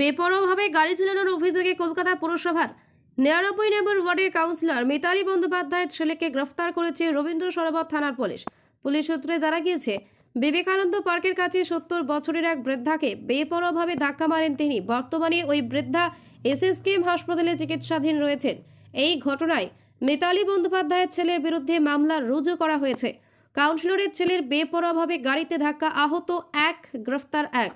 বেপরোভাবে গাড়ি চালানোর অভিযোগে কলকাতা পুরসভার নিরানব্বই নম্বর ওয়ার্ডের কাউন্সিলর মিতালি বন্দ্যোপাধ্যায়ের ছেলেকে গ্রেফতার করেছে রবীন্দ্র সরোবর থানার পুলিশ পুলিশ সূত্রে জানা গিয়েছে বিবেকানন্দ পার্কের কাছে সত্তর বছরের এক বৃদ্ধাকে বেপরোভাবে ধাক্কা মারেন তিনি বর্তমানে ওই বৃদ্ধা এসএসকেএম হাসপাতালে চিকিৎসাধীন রয়েছেন এই ঘটনায় মিতালি বন্দ্যোপাধ্যায়ের ছেলের বিরুদ্ধে মামলা রুজু করা হয়েছে কাউন্সিলরের ছেলের বেপরোয়াভাবে গাড়িতে ধাক্কা আহত এক গ্রেফতার এক